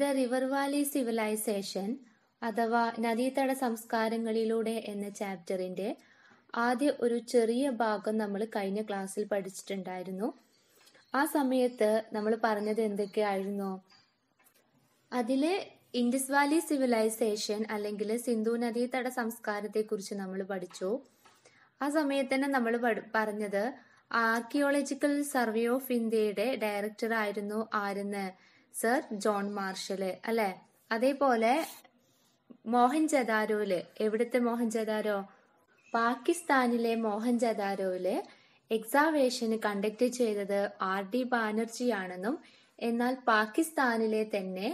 The river Valley civilisation അഥവാ നദീതട സംസ്കാരങ്ങളിലൂടെ എന്ന ചാപ്റ്ററിന്റെ ആദ്യ ഒരു ചെറിയ ഭാഗം നമ്മൾ കഴിഞ്ഞ ക്ലാസ്സിൽ പഠിച്ചിട്ടുണ്ടായിരുന്നു ആ സമയത്ത് നമ്മൾ പറഞ്ഞത് എന്തൊക്കെയായിരുന്നു അതില് ഇൻഡസ് വാലി സിവിലൈസേഷൻ അല്ലെങ്കിൽ സിന്ധു നദീതട സംസ്കാരത്തെ കുറിച്ച് നമ്മൾ പഠിച്ചു ആ സമയത്ത് തന്നെ നമ്മൾ പറഞ്ഞത് ആർക്കിയോളജിക്കൽ സർവേ ഓഫ് ഇന്ത്യയുടെ ഡയറക്ടർ ആയിരുന്നു ആരെന്ന് സർ ജോൺ മാർഷല് അല്ലെ അതേപോലെ മോഹൻജദാരോയില് എവിടുത്തെ മോഹൻജദാരോ പാകിസ്ഥാനിലെ മോഹൻജദാരോയില് എക്സാവേഷൻ കണ്ടക്ട് ചെയ്തത് ആർ ഡി ബാനർജിയാണെന്നും എന്നാൽ പാകിസ്ഥാനിലെ തന്നെ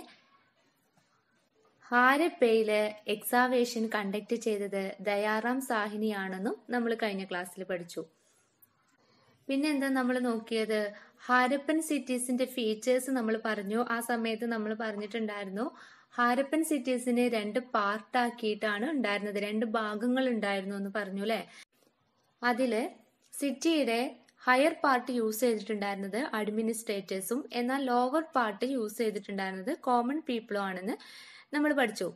ഹാരപ്പയില് എക്സാവേഷൻ കണ്ടക്ട് ചെയ്തത് ദയാറാം സാഹിനിയാണെന്നും നമ്മൾ കഴിഞ്ഞ ക്ലാസ്സിൽ പഠിച്ചു പിന്നെന്താ നമ്മൾ നോക്കിയത് ഹാരപ്പൻ സിറ്റീസിന്റെ ഫീച്ചേഴ്സ് നമ്മൾ പറഞ്ഞു ആ സമയത്ത് നമ്മൾ പറഞ്ഞിട്ടുണ്ടായിരുന്നു ഹാരപ്പൻ സിറ്റീസിനെ രണ്ട് പാർട്ടാക്കിയിട്ടാണ് ഉണ്ടായിരുന്നത് രണ്ട് ഭാഗങ്ങൾ ഉണ്ടായിരുന്നു എന്ന് പറഞ്ഞു അല്ലെ അതില് സിറ്റിയുടെ ഹയർ പാർട്ട് യൂസ് ചെയ്തിട്ടുണ്ടായിരുന്നത് അഡ്മിനിസ്ട്രേറ്റേഴ്സും എന്നാൽ ലോവർ പാർട്ട് യൂസ് ചെയ്തിട്ടുണ്ടായിരുന്നത് കോമൺ പീപ്പിളും ആണെന്ന് നമ്മൾ പഠിച്ചു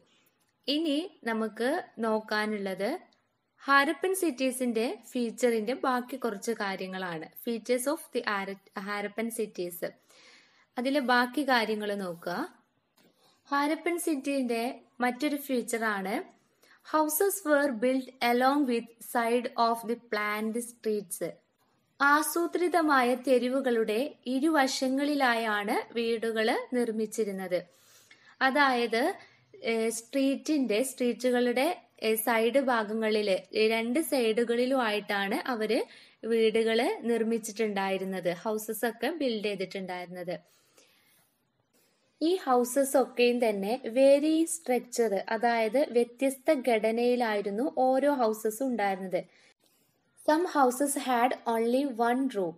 ഇനി നമുക്ക് നോക്കാനുള്ളത് ഹാരപ്പൻ സിറ്റീസിന്റെ ഫീച്ചറിന്റെ ബാക്കി കുറച്ച് കാര്യങ്ങളാണ് features of the Harappan cities അതിലെ ബാക്കി കാര്യങ്ങൾ നോക്കുക ഹാരപ്പൻ സിറ്റിന്റെ മറ്റൊരു ഫീച്ചറാണ് houses were build along with side of the planned streets ആസൂത്രിതമായ തെരുവുകളുടെ ഇരുവശങ്ങളിലായാണ് വീടുകൾ നിർമ്മിച്ചിരുന്നത് അതായത് സ്ട്രീറ്റിന്റെ സ്ട്രീറ്റുകളുടെ സൈഡ് ഭാഗങ്ങളിൽ രണ്ട് സൈഡുകളിലുമായിട്ടാണ് അവര് വീടുകൾ നിർമ്മിച്ചിട്ടുണ്ടായിരുന്നത് ഹൗസസ് ഒക്കെ ബിൽഡ് ചെയ്തിട്ടുണ്ടായിരുന്നത് ഈ ഹൗസസ് ഒക്കെയും തന്നെ വേരി സ്ട്രക്ചർ അതായത് വ്യത്യസ്ത ഘടനയിലായിരുന്നു ഓരോ ഹൗസസും ഉണ്ടായിരുന്നത് some houses had only one room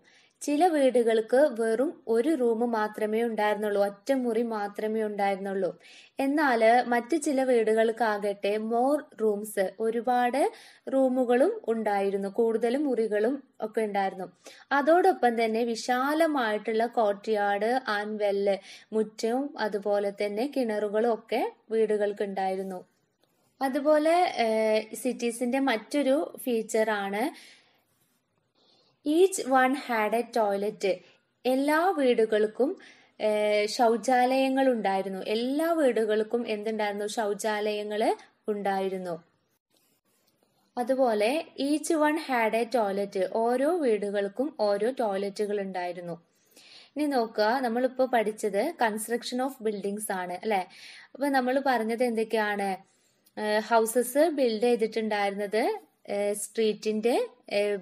ചില വീടുകൾക്ക് വെറും ഒരു റൂം മാത്രമേ ഉണ്ടായിരുന്നുള്ളൂ ഒറ്റമുറി മാത്രമേ ഉണ്ടായിരുന്നുള്ളൂ എന്നാൽ മറ്റു ചില വീടുകൾക്കാകട്ടെ മോർ റൂംസ് ഒരുപാട് റൂമുകളും ഉണ്ടായിരുന്നു കൂടുതലും മുറികളും ഒക്കെ ഉണ്ടായിരുന്നു അതോടൊപ്പം തന്നെ വിശാലമായിട്ടുള്ള കോർട്ട്യാർഡ് ആൻ വെല്ല് മുറ്റവും അതുപോലെ തന്നെ കിണറുകളും ഒക്കെ വീടുകൾക്ക് ഉണ്ടായിരുന്നു അതുപോലെ സിറ്റീസിന്റെ മറ്റൊരു ഫീച്ചറാണ് each one had a toilet എല്ലാ വീടുകൾക്കും ശൗചാലയങ്ങൾ ഉണ്ടായിരുന്നു എല്ലാ വീടുകൾക്കും എന്തുണ്ടായിരുന്നു ശൗചാലയങ്ങൾ ഉണ്ടായിരുന്നു അതുപോലെ each one had a toilet ഓരോ വീടുകൾക്കും ഓരോ ടോയ്ലറ്റുകൾ ഉണ്ടായിരുന്നു ഇനി നോക്കുക നമ്മളിപ്പോ പഠിച്ചത് കൺസ്ട്രക്ഷൻ ഓഫ് ബിൽഡിങ്സ് ആണ് അല്ലെ അപ്പൊ നമ്മൾ പറഞ്ഞത് എന്തൊക്കെയാണ് ഹൗസസ് ബിൽഡ് ചെയ്തിട്ടുണ്ടായിരുന്നത് സ്ട്രീറ്റിന്റെ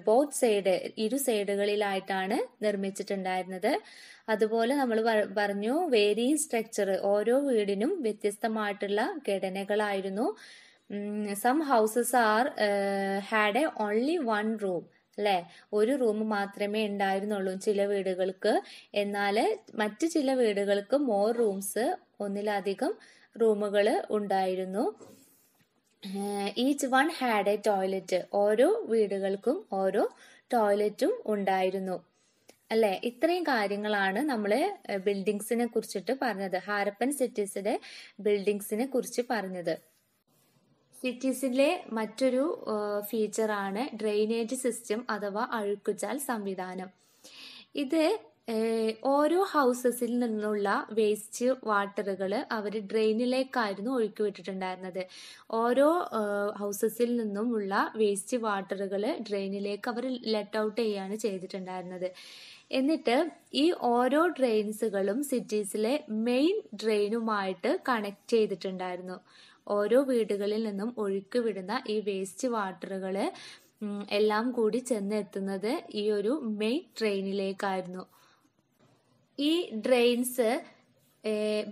ബോത്ത് സൈഡ് ഇരു സൈഡുകളിലായിട്ടാണ് നിർമ്മിച്ചിട്ടുണ്ടായിരുന്നത് അതുപോലെ നമ്മൾ പറഞ്ഞു വേരിയിങ് സ്ട്രക്ചർ ഓരോ വീടിനും വ്യത്യസ്തമായിട്ടുള്ള ഘടനകളായിരുന്നു some houses are had a only one room അല്ലെ ഒരു റൂം മാത്രമേ ഉണ്ടായിരുന്നുള്ളൂ ചില വീടുകൾക്ക് എന്നാൽ മറ്റ് ചില വീടുകൾക്ക് മോർ റൂംസ് ഒന്നിലധികം റൂമുകൾ ഉണ്ടായിരുന്നു each one had a toilet ഓരോ വീടുകൾക്കും ഓരോ ടോയ്ലറ്റും ഉണ്ടായിരുന്നു അല്ലെ ഇത്രയും കാര്യങ്ങളാണ് നമ്മൾ ബിൽഡിങ്സിനെ കുറിച്ചിട്ട് പറഞ്ഞത് ഹാരപ്പൻ സിറ്റീസിലെ ബിൽഡിങ്സിനെ കുറിച്ച് പറഞ്ഞത് സിറ്റീസിലെ മറ്റൊരു ഫീച്ചറാണ് ഡ്രെയിനേജ് സിസ്റ്റം അഥവാ അഴുക്കുചാൽ സംവിധാനം ഇത് ഓരോ ഹൗസസിൽ നിന്നുള്ള വേസ്റ്റ് വാട്ടറുകൾ അവർ ഡ്രെയിനിലേക്കായിരുന്നു ഒഴുക്കി വിട്ടിട്ടുണ്ടായിരുന്നത് ഓരോ ഹൗസസിൽ നിന്നുമുള്ള വേസ്റ്റ് വാട്ടറുകൾ ഡ്രെയിനിലേക്ക് അവർ ലെറ്റ് ഔട്ട് ചെയ്യാണ് ചെയ്തിട്ടുണ്ടായിരുന്നത് എന്നിട്ട് ഈ ഓരോ ഡ്രെയിൻസുകളും സിറ്റീസിലെ മെയിൻ ഡ്രെയിനുമായിട്ട് കണക്ട് ചെയ്തിട്ടുണ്ടായിരുന്നു ഓരോ വീടുകളിൽ നിന്നും ഒഴുക്കി വിടുന്ന ഈ വേസ്റ്റ് വാട്ടറുകൾ എല്ലാം കൂടി ചെന്നെത്തുന്നത് ഈ ഒരു മെയിൻ ട്രെയിനിലേക്കായിരുന്നു ഈ ഡ്രെയിൻസ്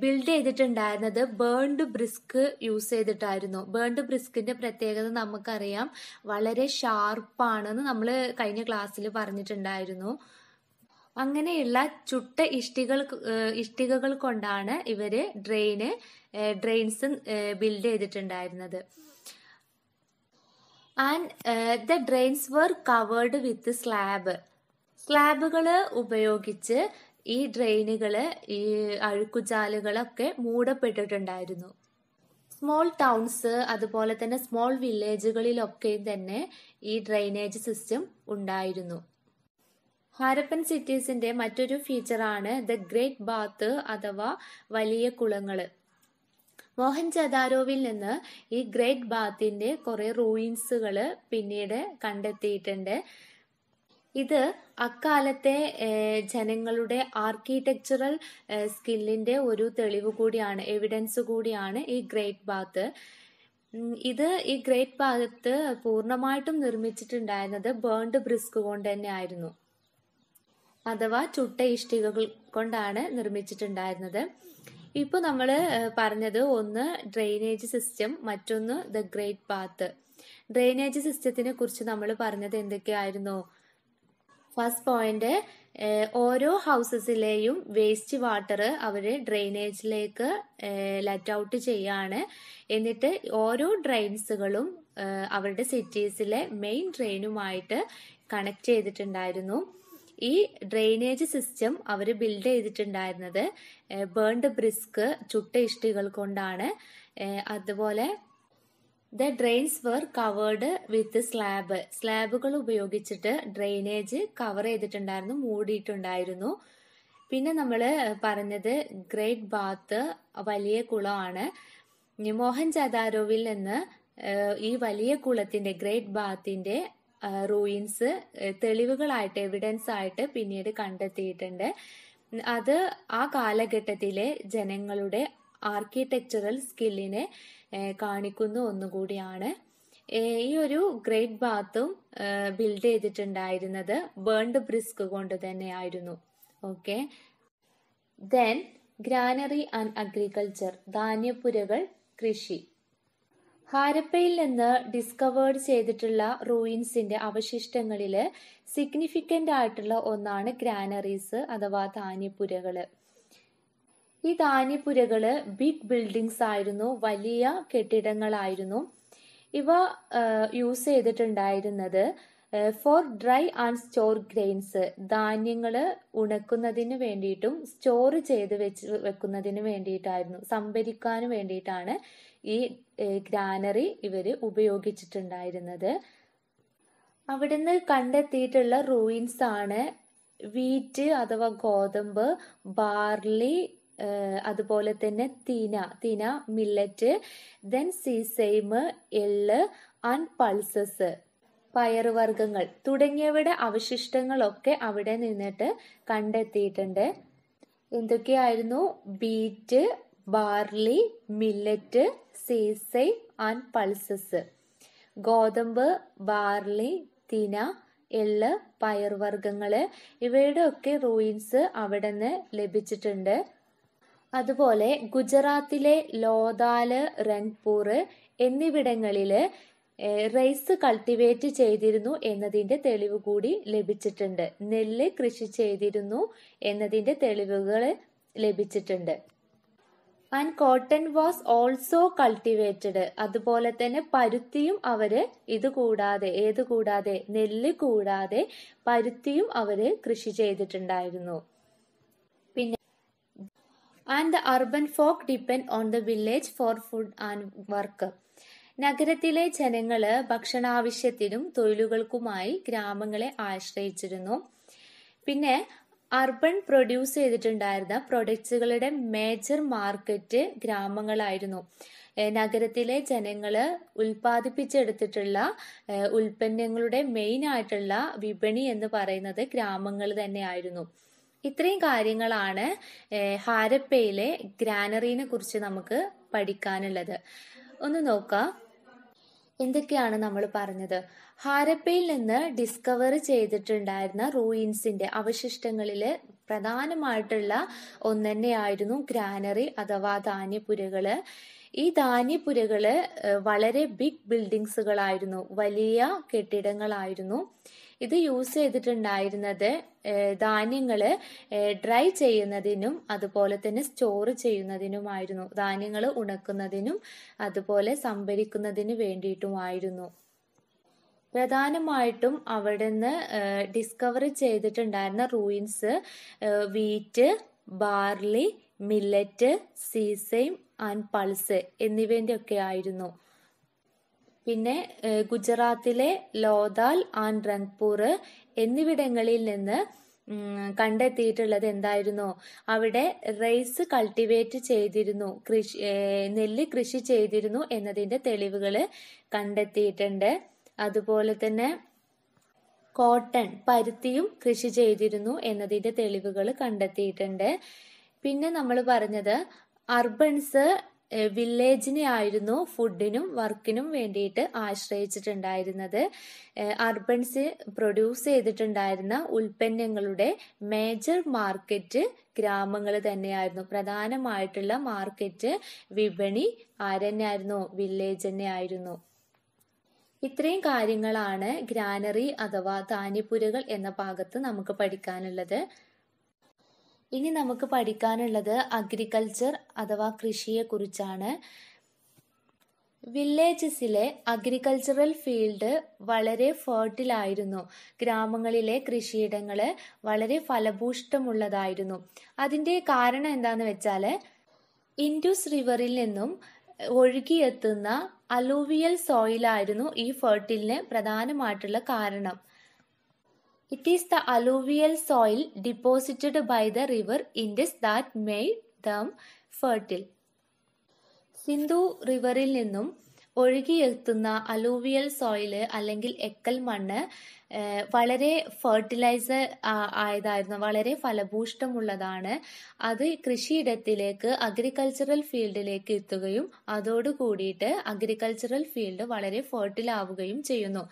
ബിൽഡ് ചെയ്തിട്ടുണ്ടായിരുന്നത് ബേൺഡ് ബ്രിസ്ക് യൂസ് ചെയ്തിട്ടായിരുന്നു ബേൺഡ് ബ്രിസ്കിന്റെ പ്രത്യേകത നമുക്കറിയാം വളരെ ഷാർപ്പാണെന്ന് നമ്മൾ കഴിഞ്ഞ ക്ലാസ്സിൽ പറഞ്ഞിട്ടുണ്ടായിരുന്നു അങ്ങനെയുള്ള ചുട്ട ഇഷ്ടികൾ ഇഷ്ടികകൾ കൊണ്ടാണ് ഇവര് ഡ്രെയിന് ഡ്രെയിൻസ് ബിൽഡ് ചെയ്തിട്ടുണ്ടായിരുന്നത് and the drains were covered with slab സ്ലാബുകൾ ഉപയോഗിച്ച് ഈ ഡ്രെയിനുകള് ഈ അഴുക്കുചാലുകളൊക്കെ മൂടപ്പെട്ടിട്ടുണ്ടായിരുന്നു സ്മോൾ ടൗൺസ് അതുപോലെ തന്നെ സ്മോൾ വില്ലേജുകളിലൊക്കെയും തന്നെ ഈ ഡ്രെയിനേജ് സിസ്റ്റം ഉണ്ടായിരുന്നു ഹാരപ്പൻ സിറ്റീസിന്റെ മറ്റൊരു ഫീച്ചറാണ് ദ ഗ്രേറ്റ് ബാത്ത് അഥവാ വലിയ കുളങ്ങൾ മോഹൻജദാരോവിൽ നിന്ന് ഈ ഗ്രേറ്റ് ബാത്തിന്റെ കുറെ റൂയിൻസുകൾ പിന്നീട് കണ്ടെത്തിയിട്ടുണ്ട് ഇത് അക്കാലത്തെ ജനങ്ങളുടെ ആർക്കിടെക്ചറൽ സ്കില്ലിന്റെ ഒരു തെളിവ് കൂടിയാണ് എവിഡൻസ് കൂടിയാണ് ഈ ഗ്രേറ്റ് ബാത്ത് ഇത് ഈ ഗ്രേറ്റ് ബാത്ത് പൂർണ്ണമായിട്ടും നിർമ്മിച്ചിട്ടുണ്ടായിരുന്നത് ബേൺഡ് ബ്രിസ്ക് കൊണ്ട് തന്നെ ആയിരുന്നു അഥവാ ചുട്ട ഇഷ്ടികകൾ കൊണ്ടാണ് നിർമ്മിച്ചിട്ടുണ്ടായിരുന്നത് ഇപ്പോൾ നമ്മൾ പറഞ്ഞത് ഒന്ന് ഡ്രെയിനേജ് സിസ്റ്റം മറ്റൊന്ന് ദ ഗ്രേറ്റ് ബാത്ത് ഡ്രെയിനേജ് സിസ്റ്റത്തിനെ കുറിച്ച് നമ്മൾ പറഞ്ഞത് എന്തൊക്കെയായിരുന്നു ഫസ്റ്റ് പോയിന്റ് ഓരോ ഹൗസസിലെയും വേസ്റ്റ് വാട്ടർ അവർ ഡ്രെയിനേജിലേക്ക് ലെറ്റ് ഔട്ട് ചെയ്യാണ് എന്നിട്ട് ഓരോ ഡ്രെയിൻസുകളും അവരുടെ സിറ്റീസിലെ മെയിൻ ഡ്രെയിനുമായിട്ട് കണക്ട് ചെയ്തിട്ടുണ്ടായിരുന്നു ഈ ഡ്രെയിനേജ് സിസ്റ്റം അവർ ബിൽഡ് ചെയ്തിട്ടുണ്ടായിരുന്നത് ബേൺഡ് ബ്രിസ്ക് ചുട്ട ഇഷ്ടികൾ കൊണ്ടാണ് അതുപോലെ the drains were covered with slab സ്ലാബുകൾ ഉപയോഗിച്ചിട്ട് ഡ്രെയിനേജ് കവർ ചെയ്തിട്ടുണ്ടായിരുന്നു മൂടിയിട്ടുണ്ടായിരുന്നു പിന്നെ നമ്മൾ പറഞ്ഞത് ഗ്രേറ്റ് ബാത്ത് വലിയ കുളമാണ് മോഹൻ ജാദാരോവിൽ നിന്ന് ഈ വലിയ കുളത്തിന്റെ ഗ്രേറ്റ് ബാത്തിന്റെ റൂയിൻസ് തെളിവുകളായിട്ട് എവിഡൻസ് ആയിട്ട് പിന്നീട് കണ്ടെത്തിയിട്ടുണ്ട് അത് ആ കാലഘട്ടത്തിലെ ജനങ്ങളുടെ ആർക്കിടെക്ചറൽ സ്കില്ലിനെ കാണിക്കുന്ന ഒന്നുകൂടിയാണ് ഈ ഒരു ഗ്രേറ്റ് ബാത്തും ബിൽഡ് ചെയ്തിട്ടുണ്ടായിരുന്നത് ബേൺഡ് ബ്രിസ്ക് കൊണ്ട് തന്നെയായിരുന്നു okay then granary and agriculture ധാന്യപ്പുരകൾ കൃഷി ഹാരപ്പയിൽ നിന്ന് ഡിസ്കവേർഡ് ചെയ്തിട്ടുള്ള റൂയിൻസിന്റെ അവശിഷ്ടങ്ങളിൽ സിഗ്നിഫിക്കൻ്റ് ആയിട്ടുള്ള ഒന്നാണ് ഗ്രാനറീസ് അഥവാ ധാന്യപ്പുരകള് ഈ ധാന്യപുരകള് ബിഗ് ബിൽഡിങ്സ് ആയിരുന്നു വലിയ കെട്ടിടങ്ങളായിരുന്നു ഇവ യൂസ് ചെയ്തിട്ടുണ്ടായിരുന്നത് for dry and store grains ധാന്യങ്ങൾ ഉണക്കുന്നതിന് വേണ്ടിയിട്ടും സ്റ്റോർ ചെയ്ത് വെച്ച് വെക്കുന്നതിന് വേണ്ടിയിട്ടായിരുന്നു സംഭരിക്കാൻ വേണ്ടിയിട്ടാണ് ഈ ഗ്രാനറി ഇവർ ഉപയോഗിച്ചിട്ടുണ്ടായിരുന്നത് അവിടുന്ന് കണ്ടെത്തിയിട്ടുള്ള റൂയിൻസ് ആണ് വീറ്റ് അഥവാ ഗോതമ്പ് ബാർലി അതുപോലെ തന്നെ തീന തീന മില്ലറ്റ് ദെൻ സീസൈമ് എള് ആൻഡ് പൾസസ് പയറുവർഗ്ഗങ്ങൾ തുടങ്ങിയവയുടെ അവശിഷ്ടങ്ങളൊക്കെ അവിടെ നിന്നിട്ട് കണ്ടെത്തിയിട്ടുണ്ട് എന്തൊക്കെയായിരുന്നു wheat barley millet sesame and pulses ഗോതമ്പ് ബാർലി തിന എള് പയർവർഗ്ഗങ്ങള് ഇവയുടെ ഒക്കെ റൂയിൻസ് അവിടെ നിന്ന് ലഭിച്ചിട്ടുണ്ട് അതുപോലെ ഗുജറാത്തിലെ ലോതാല് റൺപൂർ എന്നിവിടങ്ങളിൽ റൈസ് കൾട്ടിവേറ്റ് ചെയ്തിരുന്നു എന്നതിൻ്റെ തെളിവ് കൂടി ലഭിച്ചിട്ടുണ്ട് നെല്ല് കൃഷി ചെയ്തിരുന്നു എന്നതിൻ്റെ തെളിവുകൾ ലഭിച്ചിട്ടുണ്ട് and cotton was also cultivated അതുപോലെ തന്നെ പരുത്തിയും അവർ ഇത് കൂടാതെ ഏത് കൂടാതെ നെല്ല് കൂടാതെ പരുത്തിയും അവർ കൃഷി ചെയ്തിട്ടുണ്ടായിരുന്നു and the urban folk depend on the village for food and work നഗരത്തിലെ ജനങ്ങള് ഭക്ഷണാവശ്യത്തിനും തൊഴിലുകൾക്കുമായി ഗ്രാമങ്ങളെ ആശ്രയിച്ചിരുന്നു പിന്നെ അർബൺ പ്രൊഡ്യൂസ് ചെയ്തിട്ടുണ്ടായിരുന്ന പ്രൊഡക്ട്സുകളുടെ മേജർ മാർക്കറ്റ് ഗ്രാമങ്ങളായിരുന്നു നഗരത്തിലെ ജനങ്ങള് ഉൽപ്പാദിപ്പിച്ചെടുത്തിട്ടുള്ള ഉൽപ്പന്നങ്ങളുടെ മെയിൻ ആയിട്ടുള്ള വിപണി എന്ന് പറയുന്നത് ഗ്രാമങ്ങൾ തന്നെയായിരുന്നു ഇത്രയും കാര്യങ്ങളാണ് ഹാരപ്പയിലെ ഗ്രാനറിനെ കുറിച്ച് നമുക്ക് പഠിക്കാനുള്ളത് ഒന്ന് നോക്കാം എന്തൊക്കെയാണ് നമ്മൾ പറഞ്ഞത് ഹാരപ്പയിൽ നിന്ന് ഡിസ്കവർ ചെയ്തിട്ടുണ്ടായിരുന്ന റൂയിൻസിന്റെ അവശിഷ്ടങ്ങളിൽ പ്രധാനമായിട്ടുള്ള ഒന്ന് ഗ്രാനറി അഥവാ ധാന്യപുരകള് ഈ ധാന്യപുരകള് വളരെ ബിഗ് ബിൽഡിങ്സുകളായിരുന്നു വലിയ കെട്ടിടങ്ങളായിരുന്നു ഇത് യൂസ് ചെയ്തിട്ടുണ്ടായിരുന്നത് ധാന്യങ്ങൾ ഡ്രൈ ചെയ്യുന്നതിനും അതുപോലെ തന്നെ സ്റ്റോർ ചെയ്യുന്നതിനുമായിരുന്നു ധാന്യങ്ങൾ ഉണക്കുന്നതിനും അതുപോലെ സംഭരിക്കുന്നതിന് വേണ്ടിയിട്ടുമായിരുന്നു പ്രധാനമായിട്ടും നിന്ന് ഡിസ്കവർ ചെയ്തിട്ടുണ്ടായിരുന്ന ruins wheat barley millet sesame and pulse എന്നിവേൻ്റെ ഒക്കെ ആയിരുന്നു പിന്നെ ഗുജറാത്തിലെ ലോതാൽ ആൻഡ് റംഗ്പൂർ എന്നിവിടങ്ങളിൽ നിന്ന് കണ്ടെത്തിയിട്ടുള്ളത് എന്തായിരുന്നു അവിടെ റൈസ് കൾട്ടിവേറ്റ് ചെയ്തിരുന്നു കൃഷി നെല്ല് കൃഷി ചെയ്തിരുന്നു എന്നതിന്റെ തെളിവുകൾ കണ്ടെത്തിയിട്ടുണ്ട് അതുപോലെ തന്നെ കോട്ടൺ പരുത്തിയും കൃഷി ചെയ്തിരുന്നു എന്നതിന്റെ തെളിവുകൾ കണ്ടെത്തിയിട്ടുണ്ട് പിന്നെ നമ്മൾ പറഞ്ഞത് അർബൺസ് വില്ലേജിനെ ആയിരുന്നു ഫുഡിനും വർക്കിനും വേണ്ടിയിട്ട് ആശ്രയിച്ചിട്ടുണ്ടായിരുന്നത് അർബൻസ് പ്രൊഡ്യൂസ് ചെയ്തിട്ടുണ്ടായിരുന്ന ഉൽപ്പന്നങ്ങളുടെ മേജർ മാർക്കറ്റ് ഗ്രാമങ്ങൾ തന്നെയായിരുന്നു പ്രധാനമായിട്ടുള്ള മാർക്കറ്റ് വിപണി ആരെന്നായിരുന്നു വില്ലേജ് തന്നെയായിരുന്നു ഇത്രയും കാര്യങ്ങളാണ് ഗ്രാനറി അഥവാ ധാന്യപ്പുരകൾ എന്ന ഭാഗത്ത് നമുക്ക് പഠിക്കാനുള്ളത് ഇനി നമുക്ക് പഠിക്കാനുള്ളത് അഗ്രികൾച്ചർ അഥവാ കൃഷിയെക്കുറിച്ചാണ് വില്ലേജസിലെ അഗ്രികൾച്ചറൽ ഫീൽഡ് വളരെ ഫേർട്ടിലായിരുന്നു ഗ്രാമങ്ങളിലെ കൃഷിയിടങ്ങൾ വളരെ ഫലഭൂഷ്ടമുള്ളതായിരുന്നു അതിൻ്റെ കാരണം എന്താന്ന് വെച്ചാൽ ഇൻഡുസ് റിവറിൽ നിന്നും ഒഴുകിയെത്തുന്ന അലൂവിയൽ സോയിലായിരുന്നു ഈ ഫേർട്ടിലിന് പ്രധാനമായിട്ടുള്ള കാരണം It is the alluvial soil deposited by the river Indus that made them fertile. Sindhu റിവറിൽ നിന്നും ഒഴുകിയെത്തുന്ന അലൂവിയൽ സോയില് അല്ലെങ്കിൽ എക്കൽ മണ്ണ് വളരെ ഫെർട്ടിലൈസർ ആയതായിരുന്നു വളരെ ഫലഭൂഷ്ടമുള്ളതാണ് അത് കൃഷിയിടത്തിലേക്ക് അഗ്രികൾച്ചറൽ ഫീൽഡിലേക്ക് എത്തുകയും അതോട് കൂടിയിട്ട് അഗ്രികൾച്ചറൽ ഫീൽഡ് വളരെ ഫെർട്ടിൽ ആവുകയും ചെയ്യുന്നു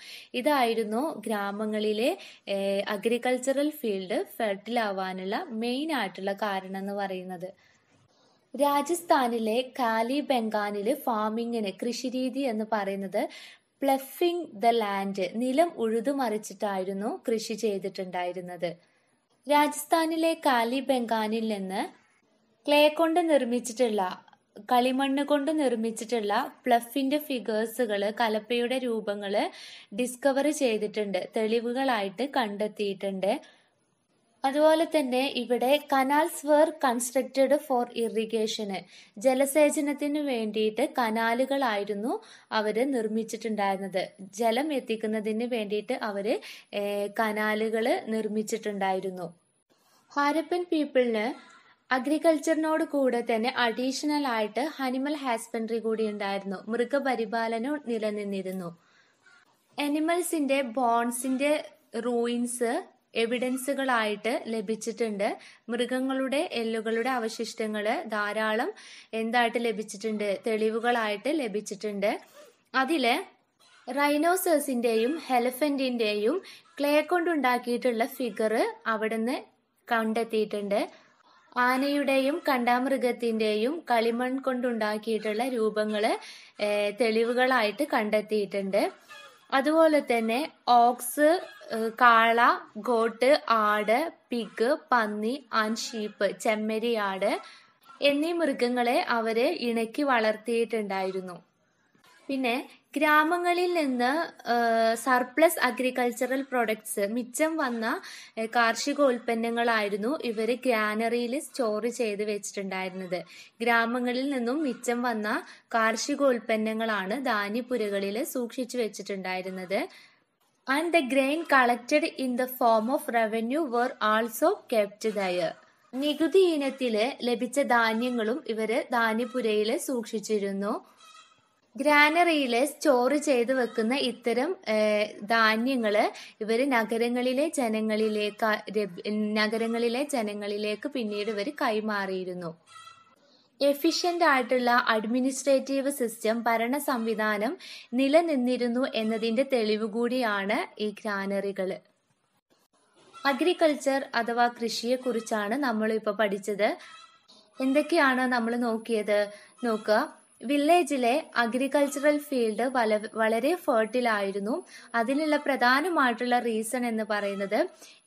ഇതായിരുന്നു ഗ്രാമങ്ങളിലെ അഗ്രികൾച്ചറൽ ഫീൽഡ് ഫെർട്ടിൽ ആവാനുള്ള മെയിൻ ആയിട്ടുള്ള കാരണം എന്ന് പറയുന്നത് രാജസ്ഥാനിലെ കാലി ബംഗാനിലെ ഫാമിങ്ങിന് കൃഷിരീതി എന്ന് പറയുന്നത് പ്ലഫിംഗ് ദ ലാൻഡ് നിലം ഉഴുതുമറിച്ചിട്ടായിരുന്നു കൃഷി ചെയ്തിട്ടുണ്ടായിരുന്നത് രാജസ്ഥാനിലെ കാലി ബംഗാനിൽ നിന്ന് ക്ലേ കൊണ്ട് നിർമ്മിച്ചിട്ടുള്ള കളിമണ്ണ് കൊണ്ട് നിർമ്മിച്ചിട്ടുള്ള പ്ലഫിന്റെ ഫിഗേഴ്സുകൾ കലപ്പയുടെ രൂപങ്ങൾ ഡിസ്കവർ ചെയ്തിട്ടുണ്ട് തെളിവുകളായിട്ട് കണ്ടെത്തിയിട്ടുണ്ട് അതുപോലെ തന്നെ ഇവിടെ canals were constructed for irrigation ജലസേചനത്തിന് വേണ്ടിയിട്ട് കനാലുകളായിരുന്നു അവർ നിർമ്മിച്ചിട്ടുണ്ടായിരുന്നത് ജലം എത്തിക്കുന്നതിന് വേണ്ടിയിട്ട് അവർ കനാലുകൾ നിർമ്മിച്ചിട്ടുണ്ടായിരുന്നു ഹാരപ്പൻ പീപ്പിളിന് അഗ്രികൾച്ചറിനോട് കൂടെ തന്നെ അഡീഷണൽ ആയിട്ട് അനിമൽ ഹാസ്ബൻഡറി കൂടി ഉണ്ടായിരുന്നു മൃഗപരിപാലനം നിലനിന്നിരുന്നു അനിമൽസിന്റെ ബോൺസിന്റെ റൂയിൻസ് എവിഡൻസുകളായിട്ട് ലഭിച്ചിട്ടുണ്ട് മൃഗങ്ങളുടെ എല്ലുകളുടെ അവശിഷ്ടങ്ങൾ ധാരാളം എന്തായിട്ട് ലഭിച്ചിട്ടുണ്ട് തെളിവുകളായിട്ട് ലഭിച്ചിട്ടുണ്ട് അതിൽ റൈനോസേഴ്സിൻ്റെയും ഹെലഫൻറ്റിൻ്റെയും ക്ലേ കൊണ്ടുണ്ടാക്കിയിട്ടുള്ള ഫിഗർ അവിടുന്ന് കണ്ടെത്തിയിട്ടുണ്ട് ആനയുടെയും കണ്ടാമൃഗത്തിൻ്റെയും കളിമൺ കൊണ്ടുണ്ടാക്കിയിട്ടുള്ള രൂപങ്ങൾ തെളിവുകളായിട്ട് കണ്ടെത്തിയിട്ടുണ്ട് അതുപോലെ തന്നെ ഓക്സ് കാള ഗോട്ട് ആട് പിഗ് പന്നി ആൻഡ് ഷീപ്പ് ചെമ്മരിയാട് എന്നീ മൃഗങ്ങളെ അവര് ഇണക്കി വളർത്തിയിട്ടുണ്ടായിരുന്നു പിന്നെ ഗ്രാമങ്ങളിൽ നിന്ന് സർപ്ലസ് അഗ്രികൾച്ചറൽ പ്രൊഡക്ട്സ് മിച്ചം വന്ന കാർഷികോൽപ്പന്നങ്ങളായിരുന്നു ഇവർ ഗ്രാനറിയിൽ സ്റ്റോർ ചെയ്ത് വെച്ചിട്ടുണ്ടായിരുന്നത് ഗ്രാമങ്ങളിൽ നിന്നും മിച്ചം വന്ന കാർഷികോൽപ്പന്നങ്ങളാണ് ധാന്യപ്പുരകളിൽ സൂക്ഷിച്ചു വെച്ചിട്ടുണ്ടായിരുന്നത് and the grain collected in the form of revenue were also kept there നികുതി ഇനത്തില് ലഭിച്ച ധാന്യങ്ങളും ഇവര് ധാന്യപുരയില് സൂക്ഷിച്ചിരുന്നു ഗ്രാനറിയിൽ സ്റ്റോർ ചെയ്ത് വെക്കുന്ന ഇത്തരം ധാന്യങ്ങൾ ഇവർ നഗരങ്ങളിലെ ജനങ്ങളിലേക്ക് നഗരങ്ങളിലെ ജനങ്ങളിലേക്ക് പിന്നീട് ഇവർ കൈമാറിയിരുന്നു എഫിഷ്യൻ്റ് ആയിട്ടുള്ള അഡ്മിനിസ്ട്രേറ്റീവ് സിസ്റ്റം ഭരണ സംവിധാനം നിലനിന്നിരുന്നു എന്നതിൻ്റെ തെളിവ് കൂടിയാണ് ഈ ഗ്രാനറികൾ അഗ്രികൾച്ചർ അഥവാ കൃഷിയെക്കുറിച്ചാണ് നമ്മളിപ്പോൾ പഠിച്ചത് എന്തൊക്കെയാണ് നമ്മൾ നോക്കിയത് നോക്കുക വില്ലേജിലെ അഗ്രികൾച്ചറൽ ഫീൽഡ് വളരെ ഫെർട്ടിൽ ആയിരുന്നു അതിനുള്ള പ്രധാനമായിട്ടുള്ള റീസൺ എന്ന് പറയുന്നത്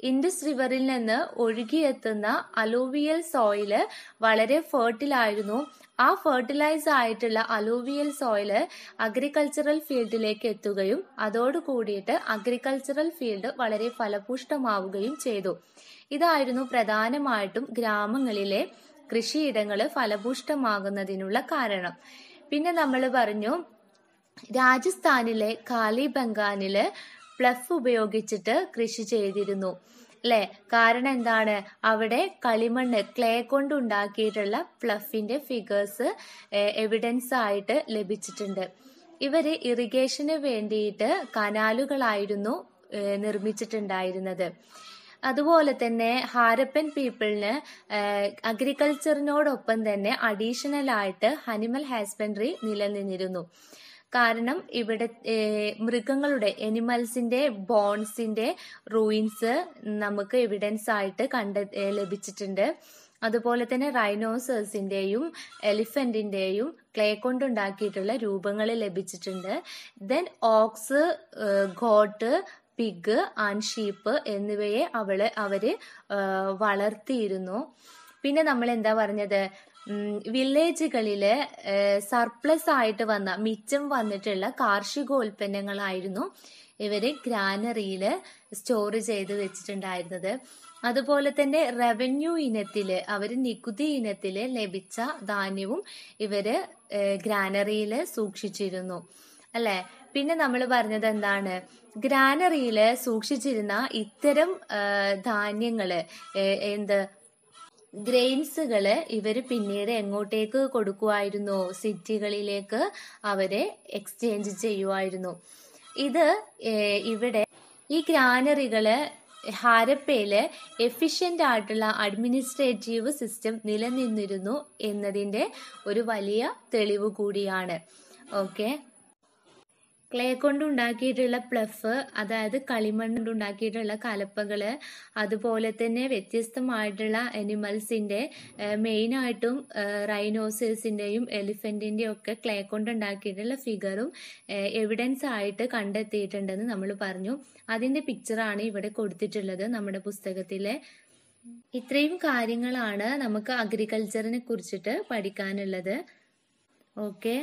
ഇൻഡസ് റിവറിൽ നിന്ന് ഒഴുകിയെത്തുന്ന അലൂവിയൽ സോയില് വളരെ ഫെർട്ടിൽ ആയിരുന്നു ആ ഫെർട്ടിലൈസ് ആയിട്ടുള്ള അലൂവിയൽ സോയില് അഗ്രികൾച്ചറൽ ഫീൽഡിലേക്ക് എത്തുകയും അതോടുകൂടിയിട്ട് അഗ്രികൾച്ചറൽ ഫീൽഡ് വളരെ ഫലപുഷ്ടമാവുകയും ചെയ്തു ഇതായിരുന്നു പ്രധാനമായിട്ടും ഗ്രാമങ്ങളിലെ കൃഷിയിടങ്ങൾ ഫലഭൂഷ്ടമാകുന്നതിനുള്ള കാരണം പിന്നെ നമ്മൾ പറഞ്ഞു രാജസ്ഥാനിലെ കാലിബംഗാനില് പ്ലഫ് ഉപയോഗിച്ചിട്ട് കൃഷി ചെയ്തിരുന്നു അല്ലെ കാരണം എന്താണ് അവിടെ കളിമണ്ണ് ക്ലേ കൊണ്ട് ഉണ്ടാക്കിയിട്ടുള്ള പ്ലഫിന്റെ ഫിഗേഴ്സ് എവിഡൻസ് ആയിട്ട് ലഭിച്ചിട്ടുണ്ട് ഇവര് ഇറിഗേഷന് വേണ്ടിയിട്ട് കനാലുകളായിരുന്നു നിർമ്മിച്ചിട്ടുണ്ടായിരുന്നത് അതുപോലെ തന്നെ ഹാരപ്പൻ പീപ്പിളിന് അഗ്രികൾച്ചറിനോടൊപ്പം തന്നെ ആയിട്ട് അനിമൽ ഹസ്ബൻഡറി നിലനിന്നിരുന്നു കാരണം ഇവിടെ മൃഗങ്ങളുടെ എനിമൽസിന്റെ ബോൺസിന്റെ റൂയിൻസ് നമുക്ക് എവിഡൻസ് ആയിട്ട് കണ്ട ലഭിച്ചിട്ടുണ്ട് അതുപോലെ തന്നെ റൈനോസേഴ്സിന്റെയും എലിഫന്റിന്റെയും ക്ലേ കൊണ്ടുണ്ടാക്കിയിട്ടുള്ള രൂപങ്ങൾ ലഭിച്ചിട്ടുണ്ട് then ox goat pig and sheep എന്നിവയെ അവള് അവര് വളർത്തിയിരുന്നു പിന്നെ നമ്മൾ എന്താ പറഞ്ഞത് വില്ലേജുകളില് സർപ്ലസ് ആയിട്ട് വന്ന മിച്ചം വന്നിട്ടുള്ള കാർഷികോൽപ്പന്നങ്ങളായിരുന്നു ഇവര് ഗ്രാനറിയില് സ്റ്റോർ ചെയ്ത് വെച്ചിട്ടുണ്ടായിരുന്നത് അതുപോലെ തന്നെ റവന്യൂ ഇനത്തില് അവര് നികുതി ഇനത്തില് ലഭിച്ച ധാന്യവും ഇവര് ഗ്രാനറിയില് സൂക്ഷിച്ചിരുന്നു അല്ലെ പിന്നെ നമ്മൾ പറഞ്ഞത് എന്താണ് ഗ്രാനറിയിൽ സൂക്ഷിച്ചിരുന്ന ഇത്തരം ധാന്യങ്ങള് എന്ത് ഗ്രെയിൻസുകൾ ഇവർ പിന്നീട് എങ്ങോട്ടേക്ക് കൊടുക്കുമായിരുന്നു സിറ്റികളിലേക്ക് അവരെ എക്സ്ചേഞ്ച് ചെയ്യുമായിരുന്നു ഇത് ഇവിടെ ഈ ഗ്രാനറികള് ഹാരപ്പയില് എഫിഷ്യന്റ് ആയിട്ടുള്ള അഡ്മിനിസ്ട്രേറ്റീവ് സിസ്റ്റം നിലനിന്നിരുന്നു എന്നതിന്റെ ഒരു വലിയ തെളിവ് കൂടിയാണ് ഓക്കെ ക്ലേ കൊണ്ട് ഉണ്ടാക്കിയിട്ടുള്ള പ്ലഫ് അതായത് കളിമണ്ണ് കൊണ്ട് ഉണ്ടാക്കിയിട്ടുള്ള കലപ്പകള് അതുപോലെ തന്നെ വ്യത്യസ്തമായിട്ടുള്ള അനിമൽസിന്റെ മെയിൻ ആയിട്ടും റൈനോസേഴ്സിന്റെയും എലിഫന്റിന്റെ ഒക്കെ ക്ലേ കൊണ്ട് ഉണ്ടാക്കിയിട്ടുള്ള ഫിഗറും എവിഡൻസ് ആയിട്ട് കണ്ടെത്തിയിട്ടുണ്ടെന്ന് നമ്മൾ പറഞ്ഞു അതിന്റെ പിക്ചറാണ് ഇവിടെ കൊടുത്തിട്ടുള്ളത് നമ്മുടെ പുസ്തകത്തിലെ ഇത്രയും കാര്യങ്ങളാണ് നമുക്ക് അഗ്രികൾച്ചറിനെ കുറിച്ചിട്ട് പഠിക്കാനുള്ളത് ഓക്കെ